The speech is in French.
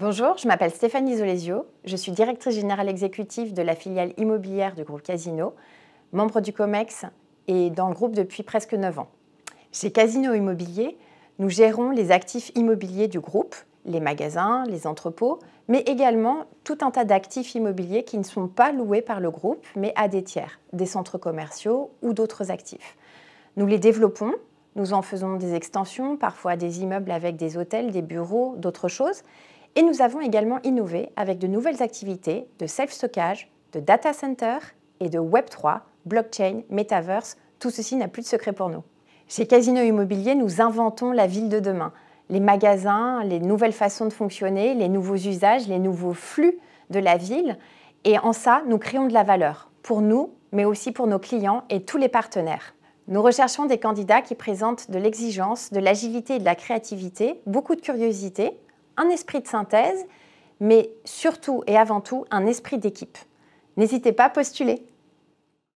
Bonjour, je m'appelle Stéphanie Zolesio, je suis directrice générale exécutive de la filiale immobilière du groupe Casino, membre du COMEX et dans le groupe depuis presque 9 ans. Chez Casino Immobilier, nous gérons les actifs immobiliers du groupe, les magasins, les entrepôts, mais également tout un tas d'actifs immobiliers qui ne sont pas loués par le groupe, mais à des tiers, des centres commerciaux ou d'autres actifs. Nous les développons, nous en faisons des extensions, parfois des immeubles avec des hôtels, des bureaux, d'autres choses, et nous avons également innové avec de nouvelles activités de self-stockage, de data center et de Web3, blockchain, metaverse, tout ceci n'a plus de secret pour nous. Chez Casino Immobilier, nous inventons la ville de demain. Les magasins, les nouvelles façons de fonctionner, les nouveaux usages, les nouveaux flux de la ville. Et en ça, nous créons de la valeur pour nous, mais aussi pour nos clients et tous les partenaires. Nous recherchons des candidats qui présentent de l'exigence, de l'agilité et de la créativité, beaucoup de curiosité, un esprit de synthèse, mais surtout et avant tout un esprit d'équipe. N'hésitez pas à postuler.